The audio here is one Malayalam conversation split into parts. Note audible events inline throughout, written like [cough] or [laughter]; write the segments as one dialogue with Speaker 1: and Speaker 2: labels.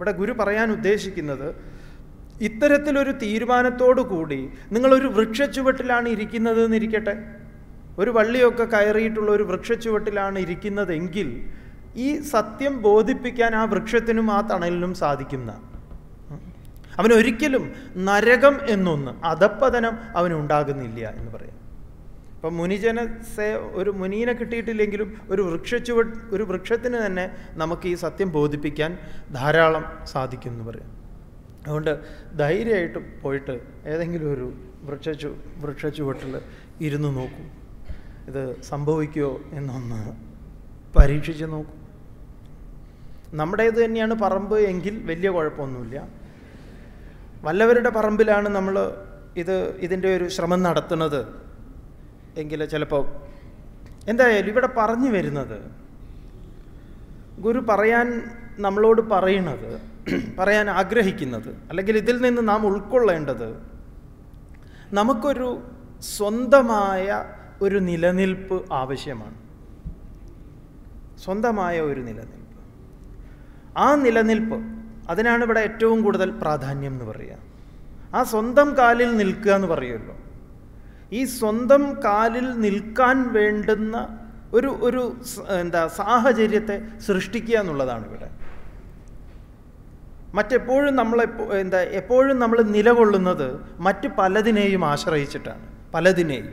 Speaker 1: ഇവിടെ ഗുരു പറയാൻ ഉദ്ദേശിക്കുന്നത് ഇത്തരത്തിലൊരു തീരുമാനത്തോടു കൂടി നിങ്ങളൊരു വൃക്ഷച്ചുവട്ടിലാണ് ഇരിക്കുന്നത് എന്നിരിക്കട്ടെ ഒരു വള്ളിയൊക്കെ കയറിയിട്ടുള്ള ഒരു വൃക്ഷച്ചുവട്ടിലാണ് ഇരിക്കുന്നതെങ്കിൽ ഈ സത്യം ബോധിപ്പിക്കാൻ ആ വൃക്ഷത്തിനും ആ തണലിനും സാധിക്കുന്ന അവനൊരിക്കലും നരകം എന്നൊന്ന് അധപ്പതനം അവനുണ്ടാകുന്നില്ല എന്ന് പറയാം ഇപ്പം സേ ഒരു മുനീനെ കിട്ടിയിട്ടില്ലെങ്കിലും ഒരു വൃക്ഷച്ചുവ ഒരു വൃക്ഷത്തിന് തന്നെ നമുക്ക് ഈ സത്യം ബോധിപ്പിക്കാൻ ധാരാളം സാധിക്കും എന്ന് പറയാം അതുകൊണ്ട് ധൈര്യമായിട്ട് പോയിട്ട് ഏതെങ്കിലും ഒരു വൃക്ഷച്ചു വൃക്ഷച്ചുവട്ടിൽ ഇരുന്ന് നോക്കൂ ഇത് സംഭവിക്കുമോ എന്നൊന്ന് പരീക്ഷിച്ച് നോക്കൂ നമ്മുടേത് തന്നെയാണ് പറമ്പ് എങ്കിൽ വലിയ കുഴപ്പമൊന്നുമില്ല വല്ലവരുടെ പറമ്പിലാണ് നമ്മൾ ഇത് ഇതിൻ്റെ ഒരു ശ്രമം നടത്തുന്നത് എങ്കിൽ ചിലപ്പോൾ എന്തായാലും ഇവിടെ പറഞ്ഞു വരുന്നത് ഗുരു പറയാൻ നമ്മളോട് പറയണത് പറയാൻ ആഗ്രഹിക്കുന്നത് അല്ലെങ്കിൽ ഇതിൽ നിന്ന് നാം ഉൾക്കൊള്ളേണ്ടത് നമുക്കൊരു സ്വന്തമായ ഒരു നിലനിൽപ്പ് ആവശ്യമാണ് സ്വന്തമായ ഒരു നിലനിൽപ്പ് ആ നിലനിൽപ്പ് അതിനാണ് ഇവിടെ ഏറ്റവും കൂടുതൽ പ്രാധാന്യം എന്ന് പറയുക ആ സ്വന്തം കാലിൽ നിൽക്കുക എന്ന് പറയുമല്ലോ ഈ സ്വന്തം കാലിൽ നിൽക്കാൻ വേണ്ടുന്ന ഒരു ഒരു എന്താ സാഹചര്യത്തെ സൃഷ്ടിക്കുക എന്നുള്ളതാണ് ഇവിടെ മറ്റെപ്പോഴും നമ്മൾ എന്താ എപ്പോഴും നമ്മൾ നിലകൊള്ളുന്നത് മറ്റ് പലതിനെയും ആശ്രയിച്ചിട്ടാണ് പലതിനെയും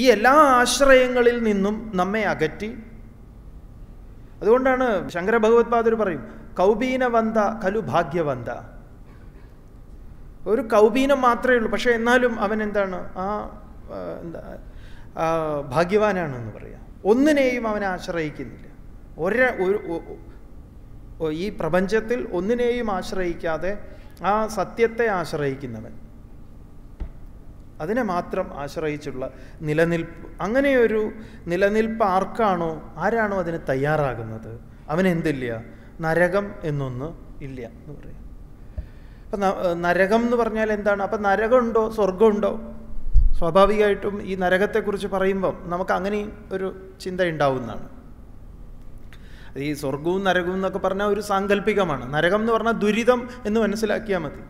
Speaker 1: ഈ എല്ലാ ആശ്രയങ്ങളിൽ നിന്നും നമ്മെ അകറ്റി അതുകൊണ്ടാണ് ശങ്കര പറയും കൗബീനവന്ത കലു ഭാഗ്യവന്ത ഒരു കൗപീനം മാത്രമേ ഉള്ളൂ പക്ഷേ എന്നാലും അവൻ എന്താണ് ആ എന്താ ഭാഗ്യവാനാണെന്ന് പറയാം ഒന്നിനെയും അവനെ ആശ്രയിക്കുന്നില്ല ഒര ഒരു ഈ പ്രപഞ്ചത്തിൽ ഒന്നിനെയും ആശ്രയിക്കാതെ ആ സത്യത്തെ ആശ്രയിക്കുന്നവൻ അതിനെ മാത്രം ആശ്രയിച്ചുള്ള നിലനിൽപ്പ് അങ്ങനെയൊരു നിലനിൽപ്പ് ആർക്കാണോ ആരാണോ അതിന് തയ്യാറാകുന്നത് അവനെന്തില്ല നരകം എന്നൊന്ന് ഇല്ല എന്ന് പറയാം അപ്പം നരകം എന്ന് പറഞ്ഞാൽ എന്താണ് അപ്പം നരകമുണ്ടോ സ്വർഗമുണ്ടോ സ്വാഭാവികമായിട്ടും ഈ നരകത്തെക്കുറിച്ച് പറയുമ്പം നമുക്ക് അങ്ങനെയും ഒരു ചിന്ത ഉണ്ടാവുന്നതാണ് ഈ സ്വർഗവും നരകവും എന്നൊക്കെ പറഞ്ഞാൽ ഒരു സാങ്കല്പികമാണ് നരകം എന്ന് പറഞ്ഞാൽ ദുരിതം എന്ന് മനസ്സിലാക്കിയാൽ മതി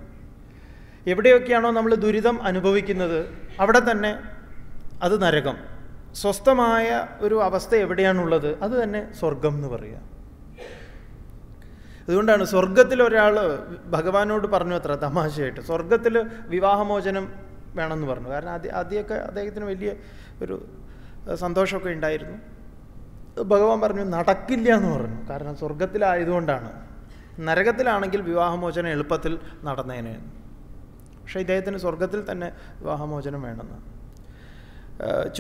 Speaker 1: എവിടെയൊക്കെയാണോ നമ്മൾ ദുരിതം അനുഭവിക്കുന്നത് അവിടെ തന്നെ അത് നരകം സ്വസ്ഥമായ ഒരു അവസ്ഥ എവിടെയാണുള്ളത് അത് തന്നെ സ്വർഗം എന്ന് പറയുക അതുകൊണ്ടാണ് സ്വർഗത്തിൽ ഒരാൾ ഭഗവാനോട് പറഞ്ഞു അത്ര തമാശയായിട്ട് സ്വർഗത്തിൽ വിവാഹമോചനം വേണമെന്ന് പറഞ്ഞു കാരണം ആദ്യ ആദ്യമൊക്കെ അദ്ദേഹത്തിന് വലിയ ഒരു സന്തോഷമൊക്കെ ഉണ്ടായിരുന്നു ഭഗവാൻ പറഞ്ഞു നടക്കില്ല എന്ന് പറഞ്ഞു കാരണം സ്വർഗത്തിലായതുകൊണ്ടാണ് നരകത്തിലാണെങ്കിൽ വിവാഹമോചനം എളുപ്പത്തിൽ നടന്നേനെ പക്ഷേ ഇദ്ദേഹത്തിന് സ്വർഗത്തിൽ തന്നെ വിവാഹമോചനം വേണമെന്ന്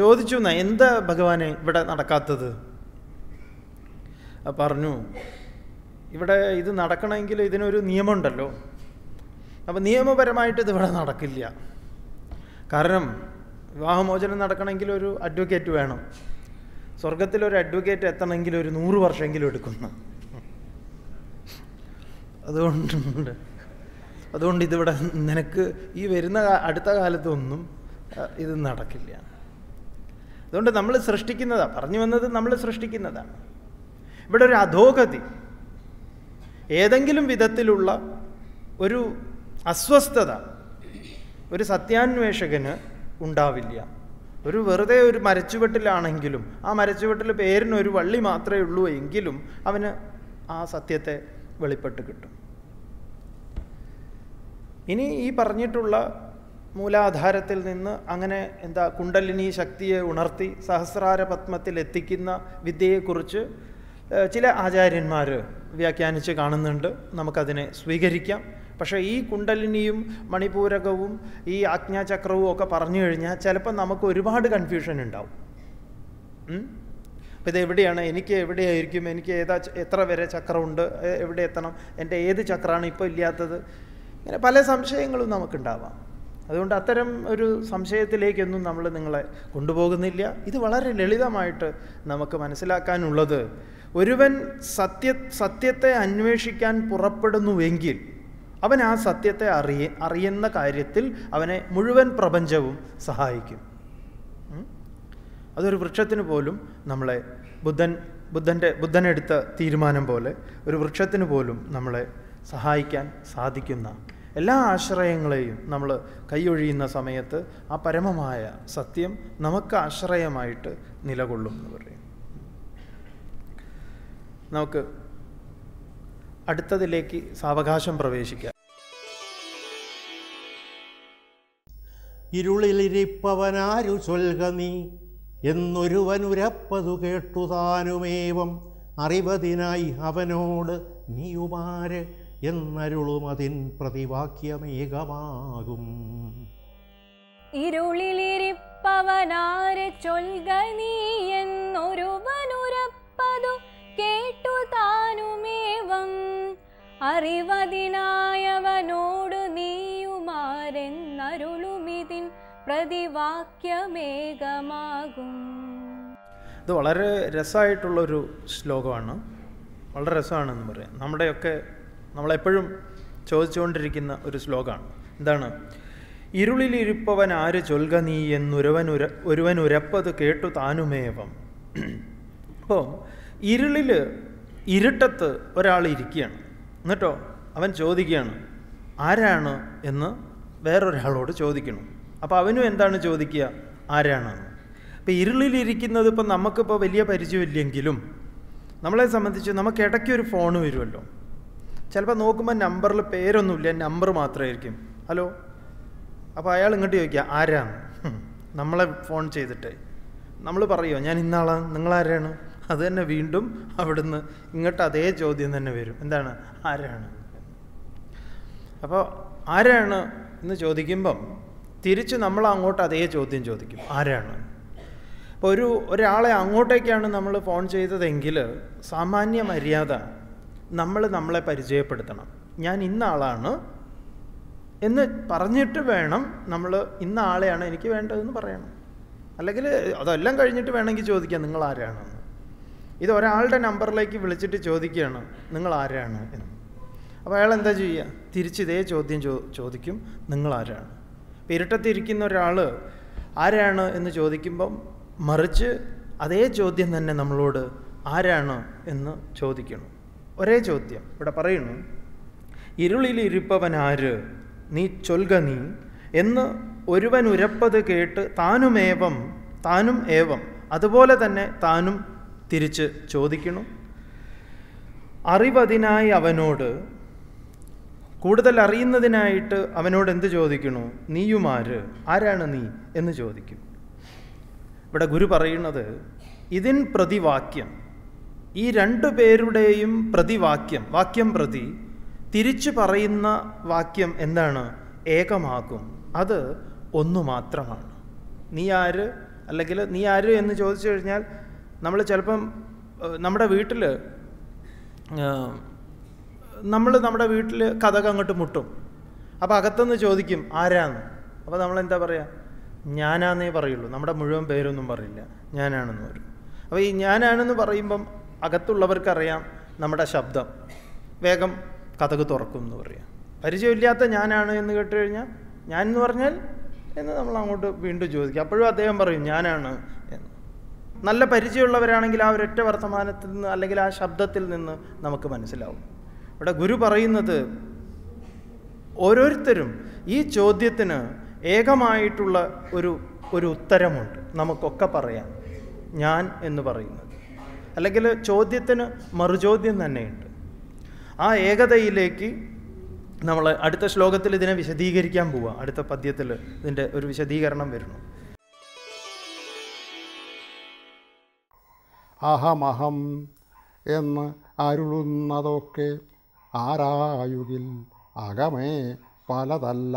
Speaker 1: ചോദിച്ചു എന്താ ഭഗവാനെ ഇവിടെ നടക്കാത്തത് പറഞ്ഞു ഇവിടെ ഇത് നടക്കണമെങ്കിൽ ഇതിനൊരു നിയമമുണ്ടല്ലോ അപ്പോൾ നിയമപരമായിട്ട് ഇത് ഇവിടെ നടക്കില്ല കാരണം വിവാഹമോചനം നടക്കണമെങ്കിൽ ഒരു അഡ്വക്കേറ്റ് വേണം സ്വർഗത്തിലൊരു അഡ്വക്കേറ്റ് എത്തണമെങ്കിൽ ഒരു നൂറ് വർഷമെങ്കിലും എടുക്കുന്നു അതുകൊണ്ട് അതുകൊണ്ട് ഇതിവിടെ നിനക്ക് ഈ വരുന്ന അടുത്ത കാലത്തൊന്നും ഇത് നടക്കില്ല അതുകൊണ്ട് നമ്മൾ സൃഷ്ടിക്കുന്നതാണ് പറഞ്ഞു വന്നത് നമ്മൾ സൃഷ്ടിക്കുന്നതാണ് ഇവിടെ ഒരു അധോഗതി ഏതെങ്കിലും വിധത്തിലുള്ള ഒരു അസ്വസ്ഥത ഒരു സത്യാന്വേഷകന് ഉണ്ടാവില്ല ഒരു വെറുതെ ഒരു മരച്ചുവെട്ടിലാണെങ്കിലും ആ മരച്ചുവെട്ടിൽ പേരിന് ഒരു വള്ളി മാത്രമേ ഉള്ളൂ എങ്കിലും അവന് ആ സത്യത്തെ വെളിപ്പെട്ട് കിട്ടും ഇനി ഈ പറഞ്ഞിട്ടുള്ള മൂലാധാരത്തിൽ നിന്ന് അങ്ങനെ എന്താ കുണ്ടലിനി ശക്തിയെ ഉണർത്തി സഹസ്രാര പത്മത്തിൽ എത്തിക്കുന്ന വിദ്യയെക്കുറിച്ച് ചില ആചാര്യന്മാർ വ്യാഖ്യാനിച്ച് കാണുന്നുണ്ട് നമുക്കതിനെ സ്വീകരിക്കാം പക്ഷേ ഈ കുണ്ടലിനിയും മണിപൂരകവും ഈ ആജ്ഞാചക്രവും ഒക്കെ പറഞ്ഞു കഴിഞ്ഞാൽ ചിലപ്പോൾ നമുക്ക് ഒരുപാട് കൺഫ്യൂഷൻ ഉണ്ടാവും അപ്പോൾ ഇതെവിടെയാണ് എനിക്ക് എവിടെയായിരിക്കും എനിക്ക് ഏതാ എത്ര വരെ ചക്രമുണ്ട് എവിടെ എത്തണം എൻ്റെ ഏത് ചക്രമാണ് ഇപ്പോൾ ഇല്ലാത്തത് ഇങ്ങനെ പല സംശയങ്ങളും നമുക്കുണ്ടാവാം അതുകൊണ്ട് അത്തരം ഒരു സംശയത്തിലേക്കൊന്നും നമ്മൾ നിങ്ങളെ കൊണ്ടുപോകുന്നില്ല ഇത് വളരെ ലളിതമായിട്ട് നമുക്ക് മനസ്സിലാക്കാനുള്ളത് ഒരുവൻ സത്യ സത്യത്തെ അന്വേഷിക്കാൻ പുറപ്പെടുന്നുവെങ്കിൽ അവൻ ആ സത്യത്തെ അറിയ അറിയുന്ന കാര്യത്തിൽ അവനെ മുഴുവൻ പ്രപഞ്ചവും സഹായിക്കും അതൊരു വൃക്ഷത്തിന് പോലും നമ്മളെ ബുദ്ധൻ ബുദ്ധൻ്റെ ബുദ്ധനെടുത്ത തീരുമാനം പോലെ ഒരു വൃക്ഷത്തിന് പോലും നമ്മളെ സഹായിക്കാൻ സാധിക്കുന്ന എല്ലാ ആശ്രയങ്ങളെയും നമ്മൾ കൈയൊഴിയുന്ന സമയത്ത് ആ പരമമായ സത്യം നമുക്ക് ആശ്രയമായിട്ട് നിലകൊള്ളും എന്ന് പറയും നമുക്ക് അടുത്തതിലേക്ക് സാവകാശം പ്രവേശിക്കാം ഇരുളിലിരിപ്പവനാരു ചൊൽക നീ എന്നൊരുവനുരപ്പതു കേട്ടു താനുമേവം അറിവതിനായി അവനോട് നീയുമാര് എന്നരുളുമതിൻ പ്രതിവാക്യമേകമാകും ഇരുളിലിരിപ്പവനാര് ചൊൽകനീ നീ അറിവതിനായവനോടു നീയുമാരെന്നരുളുമിതിൻ പ്രതിവാക്യമേകമാകും ഇത് വളരെ രസമായിട്ടുള്ളൊരു ശ്ലോകമാണ് വളരെ രസമാണെന്ന് പറയാം നമ്മുടെയൊക്കെ നമ്മളെപ്പോഴും ചോദിച്ചുകൊണ്ടിരിക്കുന്ന ഒരു ശ്ലോകമാണ് എന്താണ് ഇരുളിലിരുപ്പവൻ ആര് ചൊൽക നീ എന്നുരവൻ ഉര ഒരുവൻ ഉരപ്പത് കേട്ടു താനുമേവം [clears throat] അപ്പോൾ ഇരുളിൽ ഇരുട്ടത്ത് ഒരാൾ ഇരിക്കുകയാണ് എന്നിട്ടോ അവൻ ചോദിക്കുകയാണ് ആരാണ് എന്ന് വേറൊരാളോട് ചോദിക്കണം അപ്പോൾ അവനും എന്താണ് ചോദിക്കുക ആരാണെന്ന് അപ്പോൾ ഇരുളിലിരിക്കുന്നത് ഇപ്പം നമുക്കിപ്പോൾ വലിയ പരിചയമില്ലെങ്കിലും നമ്മളെ സംബന്ധിച്ച് നമുക്ക് ഇടയ്ക്ക് ഒരു ഫോൺ വരുമല്ലോ ചിലപ്പോൾ നോക്കുമ്പോൾ നമ്പറിൽ പേരൊന്നുമില്ല നമ്പർ മാത്രമായിരിക്കും ഹലോ അപ്പോൾ അയാൾ ഇങ്ങോട്ട് ചോദിക്കുക ആരാണ് നമ്മളെ ഫോൺ ചെയ്തിട്ട് നമ്മൾ പറയുമോ ഞാൻ ഇന്നാളാണ് നിങ്ങളാരാണ് അത് തന്നെ വീണ്ടും അവിടുന്ന് ഇങ്ങോട്ട് അതേ ചോദ്യം തന്നെ വരും എന്താണ് ആരാണ് അപ്പോൾ ആരാണ് എന്ന് ചോദിക്കുമ്പം തിരിച്ച് നമ്മൾ അങ്ങോട്ട് അതേ ചോദ്യം ചോദിക്കും ആരാണ് ഇപ്പോൾ ഒരു ഒരാളെ അങ്ങോട്ടേക്കാണ് നമ്മൾ ഫോൺ ചെയ്തതെങ്കിൽ സാമാന്യ മര്യാദ നമ്മൾ നമ്മളെ പരിചയപ്പെടുത്തണം ഞാൻ ഇന്ന ആളാണ് എന്ന് പറഞ്ഞിട്ട് വേണം നമ്മൾ ഇന്ന ആളെയാണ് എനിക്ക് വേണ്ടതെന്ന് പറയണം അല്ലെങ്കിൽ അതെല്ലാം കഴിഞ്ഞിട്ട് വേണമെങ്കിൽ ചോദിക്കാം നിങ്ങൾ ആരാണെന്ന് ഇത് ഒരാളുടെ നമ്പറിലേക്ക് വിളിച്ചിട്ട് ചോദിക്കുകയാണ് നിങ്ങൾ ആരാണ് എന്ന് അപ്പോൾ അയാൾ എന്താ ചെയ്യുക തിരിച്ച് ഇതേ ചോദ്യം ചോദിക്കും നിങ്ങൾ ആരാണ് ഇപ്പം ഇരുട്ടത്തിരിക്കുന്ന ഒരാൾ ആരാണ് എന്ന് ചോദിക്കുമ്പം മറിച്ച് അതേ ചോദ്യം തന്നെ നമ്മളോട് ആരാണ് എന്ന് ചോദിക്കണം ഒരേ ചോദ്യം ഇവിടെ പറയുന്നു ഇരുളിൽ ആര് നീ ചൊൽക നീ എന്ന് ഒരുവൻ ഉരപ്പത് കേട്ട് താനുമേവം താനും ഏവം അതുപോലെ തന്നെ താനും തിരിച്ച് ചോദിക്കുന്നു അറിവതിനായി അവനോട് കൂടുതൽ അറിയുന്നതിനായിട്ട് അവനോട് എന്ത് ചോദിക്കണു നീയുമാര് ആരാണ് നീ എന്ന് ചോദിക്കും ഇവിടെ ഗുരു പറയുന്നത് ഇതിൻ പ്രതിവാക്യം ഈ രണ്ടു പേരുടെയും പ്രതിവാക്യം വാക്യം പ്രതി തിരിച്ചു പറയുന്ന വാക്യം എന്താണ് ഏകമാകും അത് ഒന്നു മാത്രമാണ് നീ ആര് അല്ലെങ്കിൽ നീ ആര് എന്ന് ചോദിച്ചു കഴിഞ്ഞാൽ നമ്മൾ ചിലപ്പം നമ്മുടെ വീട്ടിൽ നമ്മൾ നമ്മുടെ വീട്ടിൽ കഥകൾ അങ്ങോട്ട് മുട്ടും അപ്പോൾ അകത്തുനിന്ന് ചോദിക്കും ആരാന്ന് അപ്പോൾ നമ്മൾ എന്താ പറയുക ഞാനാന്നേ പറയുള്ളൂ നമ്മുടെ മുഴുവൻ പേരൊന്നും പറയില്ല ഞാനാണെന്ന് പറയും അപ്പോൾ ഈ ഞാനാണെന്ന് പറയുമ്പം അകത്തുള്ളവർക്കറിയാം നമ്മുടെ ശബ്ദം വേഗം കഥക് തുറക്കും എന്ന് പറയാം പരിചയമില്ലാത്ത ഞാനാണ് എന്ന് കേട്ട് കഴിഞ്ഞാൽ ഞാൻ എന്ന് പറഞ്ഞാൽ എന്ന് നമ്മൾ അങ്ങോട്ട് വീണ്ടും ചോദിക്കും അപ്പോഴും അദ്ദേഹം പറയും ഞാനാണ് നല്ല പരിചയമുള്ളവരാണെങ്കിൽ ആ ഒരൊറ്റ വർത്തമാനത്തിൽ നിന്ന് അല്ലെങ്കിൽ ആ ശബ്ദത്തിൽ നിന്ന് നമുക്ക് മനസ്സിലാവും ഇവിടെ ഗുരു പറയുന്നത് ഓരോരുത്തരും ഈ ചോദ്യത്തിന് ഏകമായിട്ടുള്ള ഒരു ഒരു ഉത്തരമുണ്ട് നമുക്കൊക്കെ പറയാം ഞാൻ എന്ന് പറയുന്നത് അല്ലെങ്കിൽ ചോദ്യത്തിന് മറുചോദ്യം തന്നെയുണ്ട് ആ ഏകതയിലേക്ക് നമ്മൾ അടുത്ത ശ്ലോകത്തിൽ ഇതിനെ വിശദീകരിക്കാൻ പോവുക അടുത്ത പദ്യത്തിൽ ഇതിൻ്റെ ഒരു വിശദീകരണം വരുന്നു അഹമഹം എന്ന് അരുളുന്നതൊക്കെ ആരായുകിൽ അകമേ പലതല്ല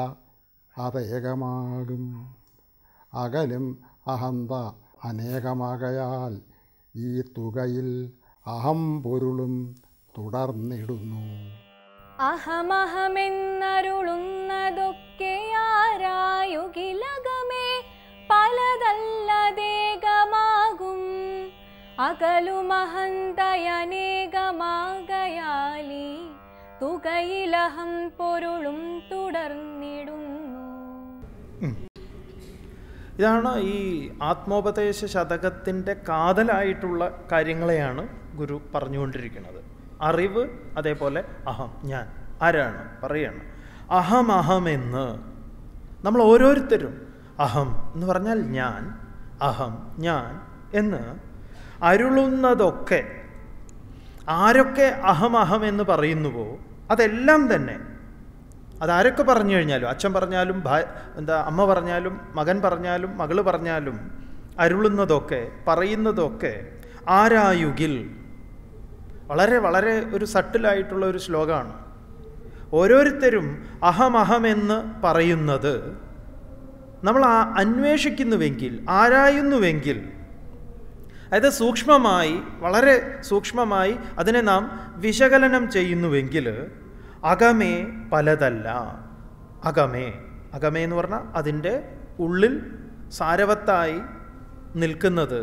Speaker 1: അതേകമാകും അകലും അഹന്ത അനേകമാകയാൽ ഈ തുകയിൽ അഹം പൊരുളും തുടർന്നിടുന്നു അഹമഹമെന്നരുളുന്നതൊക്കെ ആരായുകിലക അകലു മഹന്തയനേകമാകയാലി തുകയിലഹം പൊരുളും തുടർന്നിടുന്നു ഇതാണ് ഈ ആത്മോപദേശ ശതകത്തിൻ്റെ കാതലായിട്ടുള്ള കാര്യങ്ങളെയാണ് ഗുരു പറഞ്ഞുകൊണ്ടിരിക്കുന്നത് അറിവ് അതേപോലെ അഹം ഞാൻ ആരാണ് പറയാണ് അഹം അഹം എന്ന് നമ്മൾ ഓരോരുത്തരും അഹം എന്ന് പറഞ്ഞാൽ ഞാൻ അഹം ഞാൻ എന്ന് അരുളുന്നതൊക്കെ ആരൊക്കെ അഹമഹം എന്ന് പറയുന്നുവോ അതെല്ലാം തന്നെ അതാരൊക്കെ പറഞ്ഞു കഴിഞ്ഞാലും അച്ഛൻ പറഞ്ഞാലും എന്താ അമ്മ പറഞ്ഞാലും മകൻ പറഞ്ഞാലും മകള് പറഞ്ഞാലും അരുളുന്നതൊക്കെ പറയുന്നതൊക്കെ ആരായുകിൽ വളരെ വളരെ ഒരു സട്ടിലായിട്ടുള്ള ഒരു ശ്ലോകമാണ് ഓരോരുത്തരും അഹമഹമെന്ന് പറയുന്നത് നമ്മൾ അന്വേഷിക്കുന്നുവെങ്കിൽ ആരായുന്നുവെങ്കിൽ അതായത് സൂക്ഷ്മമായി വളരെ സൂക്ഷ്മമായി അതിനെ നാം വിശകലനം ചെയ്യുന്നുവെങ്കിൽ അകമേ പലതല്ല അകമേ അകമേ എന്ന് പറഞ്ഞാൽ അതിൻ്റെ ഉള്ളിൽ സാരവത്തായി നിൽക്കുന്നത്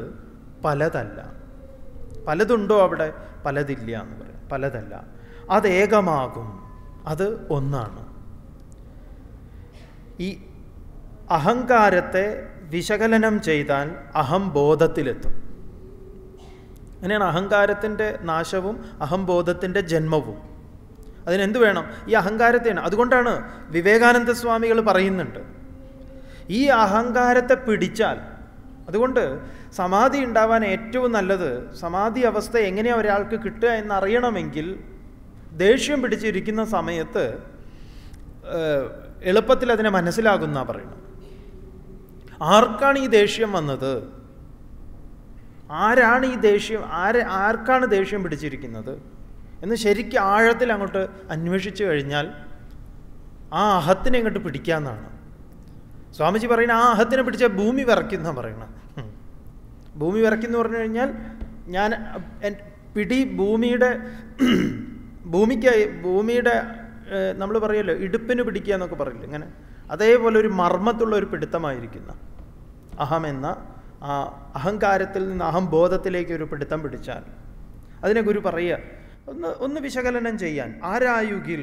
Speaker 1: പലതല്ല പലതുണ്ടോ അവിടെ പലതില്ല എന്ന് പറയും പലതല്ല അത് ഏകമാകും അത് ഒന്നാണ് ഈ അഹങ്കാരത്തെ വിശകലനം ചെയ്താൽ അഹം അങ്ങനെയാണ് അഹങ്കാരത്തിൻ്റെ നാശവും അഹംബോധത്തിൻ്റെ ജന്മവും അതിനെന്ത് വേണം ഈ അഹങ്കാരത്തെയാണ് അതുകൊണ്ടാണ് വിവേകാനന്ദ സ്വാമികൾ പറയുന്നുണ്ട് ഈ അഹങ്കാരത്തെ പിടിച്ചാൽ അതുകൊണ്ട് സമാധി ഉണ്ടാവാൻ ഏറ്റവും നല്ലത് സമാധി അവസ്ഥ എങ്ങനെയാണ് ഒരാൾക്ക് കിട്ടുക എന്നറിയണമെങ്കിൽ ദേഷ്യം പിടിച്ചിരിക്കുന്ന സമയത്ത് എളുപ്പത്തിൽ അതിനെ മനസ്സിലാകുന്ന പറയണം ആർക്കാണ് ഈ ദേഷ്യം വന്നത് ആരാണ് ഈ ദേഷ്യം ആര് ആർക്കാണ് ദേഷ്യം പിടിച്ചിരിക്കുന്നത് എന്ന് ശരിക്കും ആഴത്തിൽ അങ്ങോട്ട് അന്വേഷിച്ചു കഴിഞ്ഞാൽ ആ അഹത്തിനെ അങ്ങോട്ട് പിടിക്കാമെന്നാണ് സ്വാമിജി പറയുന്ന ആ അഹത്തിനെ പിടിച്ച ഭൂമി വിറയ്ക്കുന്ന പറയണം ഭൂമി വിറയ്ക്കുന്നു പറഞ്ഞു കഴിഞ്ഞാൽ ഞാൻ പിടി ഭൂമിയുടെ [clears throat] ഭൂമിക്ക് ഭൂമിയുടെ നമ്മൾ പറയല്ലോ ഇടുപ്പിന് പിടിക്കുക എന്നൊക്കെ പറയില്ല ഇങ്ങനെ അതേപോലെ ഒരു മർമ്മത്തുള്ള ഒരു പിടുത്തമായിരിക്കുന്ന അഹം എന്ന ആ അഹങ്കാരത്തിൽ നിന്ന് അഹംബോധത്തിലേക്ക് ഒരു പിടുത്തം പിടിച്ചാൽ അതിനെ ഗുരു പറയുക ഒന്ന് ഒന്ന് വിശകലനം ചെയ്യാൻ ആരായുകിൽ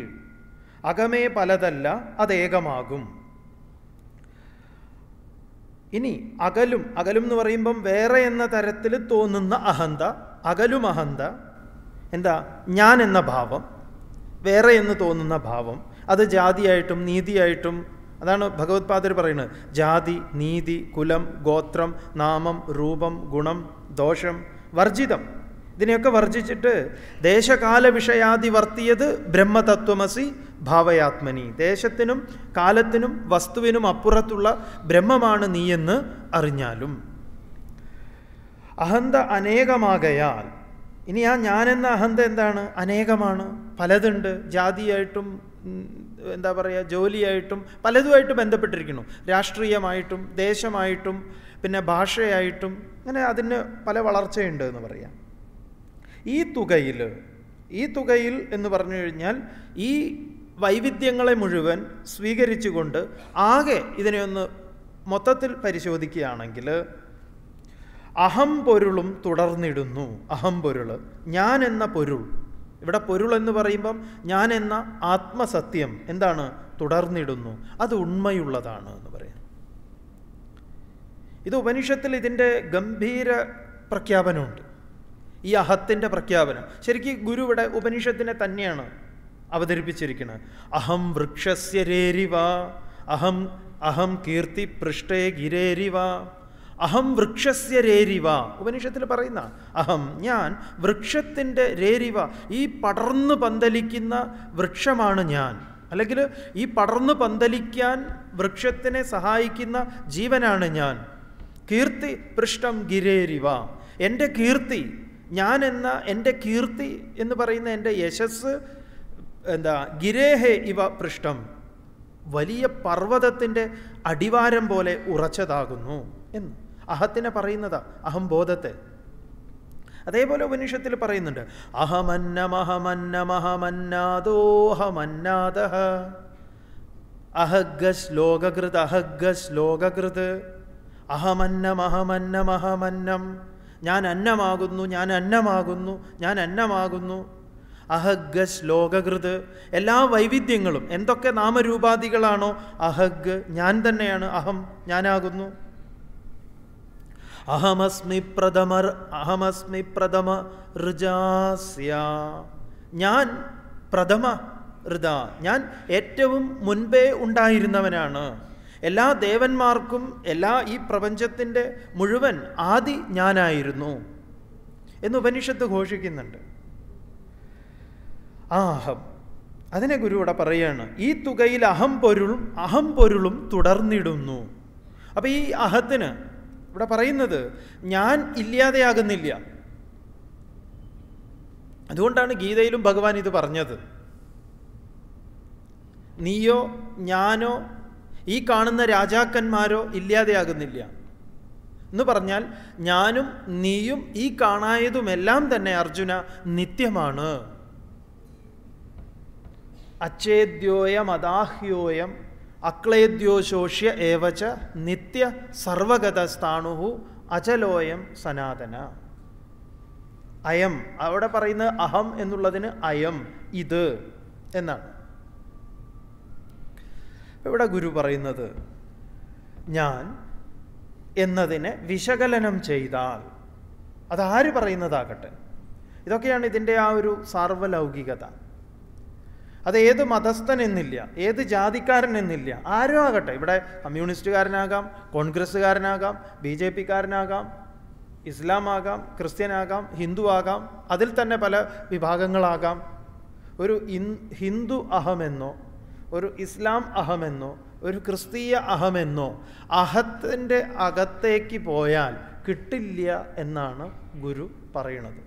Speaker 1: അകമേ പലതല്ല അതേകമാകും ഇനി അകലും അകലും എന്ന് പറയുമ്പം വേറെ എന്ന തരത്തിൽ തോന്നുന്ന അഹന്ത അകലും അഹന്ത എന്താ ഞാൻ എന്ന ഭാവം വേറെ എന്ന് തോന്നുന്ന ഭാവം അത് ജാതിയായിട്ടും നീതിയായിട്ടും അതാണ് ഭഗവത്പാദർ പറയുന്നത് ജാതി നീതി കുലം ഗോത്രം നാമം രൂപം ഗുണം ദോഷം വർജിതം ഇതിനെയൊക്കെ വർജിച്ചിട്ട് ദേശകാല വർത്തിയത് ബ്രഹ്മതത്വമസി ഭാവയാത്മനി ദേശത്തിനും കാലത്തിനും വസ്തുവിനും അപ്പുറത്തുള്ള ബ്രഹ്മമാണ് നീയെന്ന് അറിഞ്ഞാലും അഹന്ത അനേകമാകയാൽ ഇനി ആ ഞാനെന്ന അഹന്ത എന്താണ് അനേകമാണ് പലതുണ്ട് ജാതിയായിട്ടും എന്താ പറയുക ജോലിയായിട്ടും പലതുമായിട്ട് ബന്ധപ്പെട്ടിരിക്കുന്നു രാഷ്ട്രീയമായിട്ടും ദേശമായിട്ടും പിന്നെ ഭാഷയായിട്ടും അങ്ങനെ അതിന് പല വളർച്ചയുണ്ട് എന്ന് പറയാം ഈ തുകയിൽ ഈ തുകയിൽ എന്ന് പറഞ്ഞു കഴിഞ്ഞാൽ ഈ വൈവിധ്യങ്ങളെ മുഴുവൻ സ്വീകരിച്ചുകൊണ്ട് ആകെ ഇതിനെ ഒന്ന് മൊത്തത്തിൽ പരിശോധിക്കുകയാണെങ്കിൽ അഹം പൊരുളും തുടർന്നിടുന്നു അഹം പൊരുൾ ഞാൻ എന്ന പൊരുൾ ഇവിടെ പൊരുൾ എന്ന് പറയുമ്പം ഞാൻ എന്ന ആത്മസത്യം എന്താണ് തുടർന്നിടുന്നു അത് ഉണ്മയുള്ളതാണ് എന്ന് പറയാം ഇത് ഉപനിഷത്തിൽ ഇതിൻ്റെ ഗംഭീര പ്രഖ്യാപനമുണ്ട് ഈ അഹത്തിൻ്റെ പ്രഖ്യാപനം ശരിക്കും ഗുരു ഇവിടെ ഉപനിഷത്തിനെ തന്നെയാണ് അവതരിപ്പിച്ചിരിക്കുന്നത് അഹം വൃക്ഷസ്യ രേരിവ അഹം അഹം കീർത്തി പൃഷ്ടേ ഗിരേരിവ അഹം വൃക്ഷസ്യ രേരിവ ഉപനിഷത്തിൽ പറയുന്ന അഹം ഞാൻ വൃക്ഷത്തിൻ്റെ രേരിവ ഈ പടർന്നു പന്തലിക്കുന്ന വൃക്ഷമാണ് ഞാൻ അല്ലെങ്കിൽ ഈ പടർന്നു പന്തലിക്കാൻ വൃക്ഷത്തിനെ സഹായിക്കുന്ന ജീവനാണ് ഞാൻ കീർത്തി പൃഷ്ടം ഗിരേരിവ എൻ്റെ കീർത്തി ഞാൻ എന്ന എൻ്റെ കീർത്തി എന്ന് പറയുന്ന എൻ്റെ യശസ് എന്താ ഗിരേഹേ ഇവ പൃഷ്ടം വലിയ പർവ്വതത്തിൻ്റെ അടിവാരം പോലെ ഉറച്ചതാകുന്നു എന്ന് അഹത്തിനെ അഹം അഹംബോധത്തെ അതേപോലെ ഉപനിഷത്തിൽ പറയുന്നുണ്ട് അഹമന്നമഹമന്നമഹമന്നാദോഹമന്നാദ അഹഗ്ഗ ശ്ലോകകൃത് അഹഗ്ഗ ശ്ലോകകൃത് ഞാൻ അന്നമാകുന്നു ഞാൻ അന്നമാകുന്നു ഞാൻ അന്നമാകുന്നു അഹഗ് ശ്ലോകകൃത് എല്ലാ വൈവിധ്യങ്ങളും എന്തൊക്കെ നാമരൂപാധികളാണോ അഹഗ് ഞാൻ തന്നെയാണ് അഹം ഞാനാകുന്നു അഹമസ്മി പ്രഥമർ അഹമസ്മി പ്രഥമ ഋജാസ്യ ഞാൻ പ്രഥമ ഋത ഞാൻ ഏറ്റവും മുൻപേ ഉണ്ടായിരുന്നവനാണ് എല്ലാ ദേവന്മാർക്കും എല്ലാ ഈ പ്രപഞ്ചത്തിൻ്റെ മുഴുവൻ ആദി ഞാനായിരുന്നു എന്ന് ഉപനിഷത്ത് ഘോഷിക്കുന്നുണ്ട് ആ അഹം അതിനെ ഗുരു ഇവിടെ പറയുകയാണ് ഈ തുകയിൽ അഹം പൊരുളും അഹം പൊരുളും തുടർന്നിടുന്നു അപ്പോൾ ഈ അഹത്തിന് ഇവിടെ പറയുന്നത് ഞാൻ ഇല്ലാതെയാകുന്നില്ല അതുകൊണ്ടാണ് ഗീതയിലും ഭഗവാൻ ഇത് പറഞ്ഞത് നീയോ ഞാനോ ഈ കാണുന്ന രാജാക്കന്മാരോ ഇല്ലാതെയാകുന്നില്ല എന്ന് പറഞ്ഞാൽ ഞാനും നീയും ഈ കാണായതുമെല്ലാം തന്നെ അർജുന നിത്യമാണ് അച്ഛേദ്യോയം അദാഹ്യോയം അക്ലേദ്യോശോഷ്യ ഏവച നിത്യ സർവഗത സ്ഥാണുഹു അചലോയം സനാതന അയം അവിടെ പറയുന്ന അഹം എന്നുള്ളതിന് അയം ഇത് എന്നാണ് ഇവിടെ ഗുരു പറയുന്നത് ഞാൻ എന്നതിനെ വിശകലനം ചെയ്താൽ അതാര് പറയുന്നതാകട്ടെ ഇതൊക്കെയാണ് ഇതിൻ്റെ ആ ഒരു സാർവലൗകികത അത് ഏത് മതസ്ഥൻ എന്നില്ല ഏത് ജാതിക്കാരൻ എന്നില്ല ആരും ആകട്ടെ ഇവിടെ കമ്മ്യൂണിസ്റ്റുകാരനാകാം കോൺഗ്രസ്സുകാരനാകാം ബി ജെ പിക്കാരനാകാം ഇസ്ലാം ആകാം ക്രിസ്ത്യനാകാം ഹിന്ദു ആകാം അതിൽ തന്നെ പല വിഭാഗങ്ങളാകാം ഒരു ഹിന്ദു അഹമെന്നോ ഒരു ഇസ്ലാം അഹമെന്നോ ഒരു ക്രിസ്തീയ അഹമെന്നോ അഹത്തിൻ്റെ അകത്തേക്ക് പോയാൽ കിട്ടില്ല എന്നാണ് ഗുരു പറയണത്